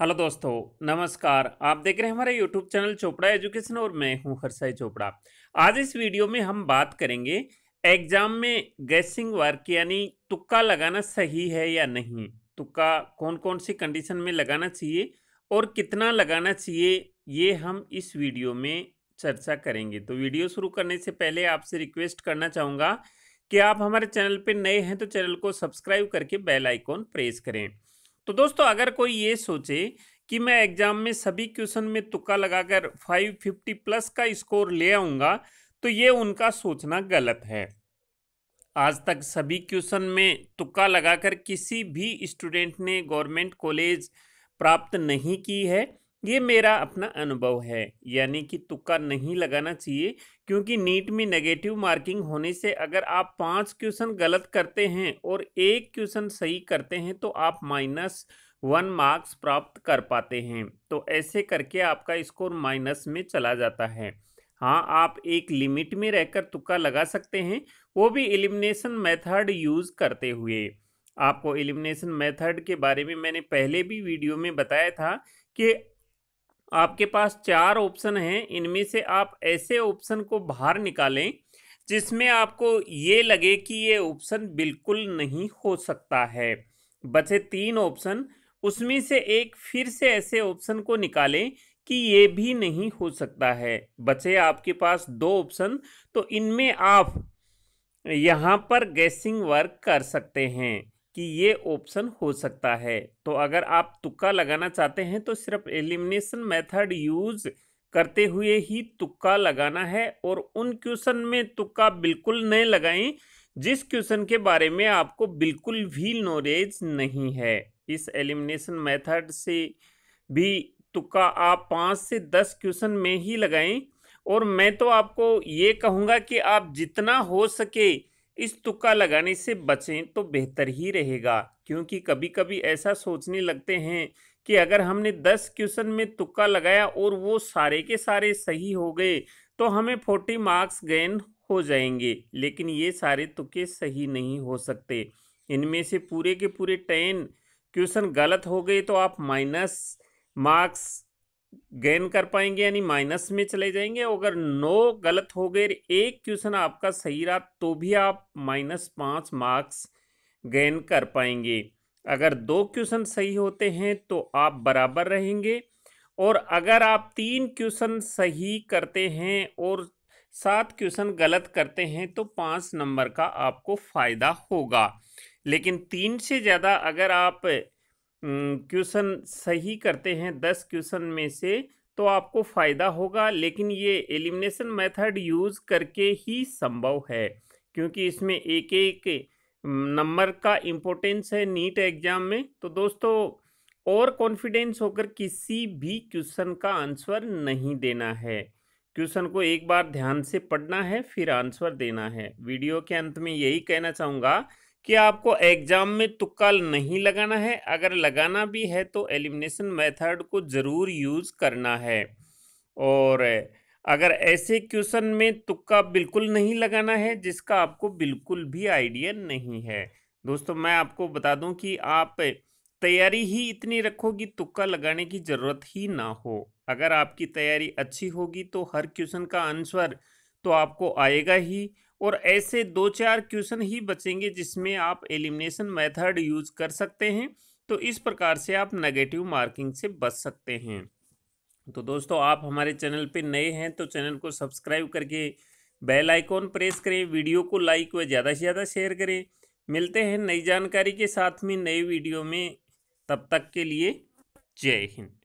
hello दोस्तों नमस्कार आप देख रहे हैं हमारे यूट्यूब चैनल चोपड़ा एजुकेशन और मैं हूं हर्षाई चोपड़ा आज इस वीडियो में हम बात करेंगे एग्जाम में गैसिंग वर्क यानी तुक्का लगाना सही है या नहीं तुक्का कौन कौन सी कंडीशन में लगाना चाहिए और कितना लगाना चाहिए ये हम इस वीडियो में चर्चा करेंगे तो वीडियो शुरू करने से पहले आपसे रिक्वेस्ट करना चाहूँगा कि आप हमारे चैनल पर नए हैं तो चैनल को सब्सक्राइब करके बेल आइकॉन प्रेस करें तो दोस्तों अगर कोई ये सोचे कि मैं एग्ज़ाम में सभी क्वेश्चन में तुक्का लगाकर 550 प्लस का स्कोर ले आऊँगा तो ये उनका सोचना गलत है आज तक सभी क्वेश्चन में तुक्का लगाकर किसी भी स्टूडेंट ने गवर्नमेंट कॉलेज प्राप्त नहीं की है ये मेरा अपना अनुभव है यानी कि तुक्का नहीं लगाना चाहिए क्योंकि नीट में नेगेटिव मार्किंग होने से अगर आप पाँच क्वेश्चन गलत करते हैं और एक क्वेश्चन सही करते हैं तो आप माइनस वन मार्क्स प्राप्त कर पाते हैं तो ऐसे करके आपका स्कोर माइनस में चला जाता है हाँ आप एक लिमिट में रहकर तुक्का लगा सकते हैं वो भी एलिमिनेशन मेथड यूज़ करते हुए आपको एलिमिनेशन मेथड के बारे में मैंने पहले भी वीडियो में बताया था कि आपके पास चार ऑप्शन हैं इनमें से आप ऐसे ऑप्शन को बाहर निकालें जिसमें आपको ये लगे कि ये ऑप्शन बिल्कुल नहीं हो सकता है बचे तीन ऑप्शन उसमें से एक फिर से ऐसे ऑप्शन को निकालें कि ये भी नहीं हो सकता है बचे आपके पास दो ऑप्शन तो इनमें आप यहाँ पर गैसिंग वर्क कर सकते हैं कि ये ऑप्शन हो सकता है तो अगर आप तुक्का लगाना चाहते हैं तो सिर्फ एलिमिनेशन मेथड यूज़ करते हुए ही तुक्का लगाना है और उन क्वेश्चन में तुक्का बिल्कुल न लगाएं जिस क्वेश्चन के बारे में आपको बिल्कुल भी नॉलेज नहीं है इस एलिमिनेशन मेथड से भी तुक्का आप पाँच से दस क्वेश्चन में ही लगाएं और मैं तो आपको ये कहूँगा कि आप जितना हो सके इस तुक्का लगाने से बचें तो बेहतर ही रहेगा क्योंकि कभी कभी ऐसा सोचने लगते हैं कि अगर हमने दस क्वेश्चन में तुक्का लगाया और वो सारे के सारे सही हो गए तो हमें फोर्टी मार्क्स गेन हो जाएंगे लेकिन ये सारे तुक्के सही नहीं हो सकते इनमें से पूरे के पूरे टेन क्वेश्चन गलत हो गए तो आप माइनस मार्क्स गेन कर पाएंगे यानी माइनस में चले जाएंगे अगर नौ गलत हो गए एक क्वेश्चन आपका सही रहा तो भी आप माइनस पाँच मार्क्स गेन कर पाएंगे अगर दो क्वेश्चन सही होते हैं तो आप बराबर रहेंगे और अगर आप तीन क्वेश्चन सही करते हैं और सात क्वेश्चन गलत करते हैं तो पाँच नंबर का आपको फ़ायदा होगा लेकिन तीन से ज़्यादा अगर आप क्वेश्चन सही करते हैं दस क्वेश्चन में से तो आपको फ़ायदा होगा लेकिन ये एलिमिनेशन मेथड यूज़ करके ही संभव है क्योंकि इसमें एक एक नंबर का इम्पोर्टेंस है नीट एग्ज़ाम में तो दोस्तों और कॉन्फिडेंस होकर किसी भी क्वेश्चन का आंसर नहीं देना है क्वेश्चन को एक बार ध्यान से पढ़ना है फिर आंसर देना है वीडियो के अंत में यही कहना चाहूँगा कि आपको एग्जाम में तुक्का तो नहीं लगाना है अगर लगाना भी है तो एलिमिनेशन मेथड को ज़रूर यूज़ करना है और अगर ऐसे क्वेश्चन में तुक्का बिल्कुल नहीं लगाना है जिसका आपको बिल्कुल भी आइडिया नहीं है दोस्तों मैं आपको बता दूं कि आप तैयारी ही इतनी रखोगी तुक्का लगाने की ज़रूरत ही ना हो अगर आपकी तैयारी अच्छी होगी तो हर क्वेश्चन का आंसर तो आपको आएगा ही और ऐसे दो चार क्वेश्चन ही बचेंगे जिसमें आप एलिमिनेशन मेथड यूज कर सकते हैं तो इस प्रकार से आप नेगेटिव मार्किंग से बच सकते हैं तो दोस्तों आप हमारे चैनल पर नए हैं तो चैनल को सब्सक्राइब करके बेल आइकॉन प्रेस करें वीडियो को लाइक व ज़्यादा से ज़्यादा शेयर करें मिलते हैं नई जानकारी के साथ में नए वीडियो में तब तक के लिए जय हिंद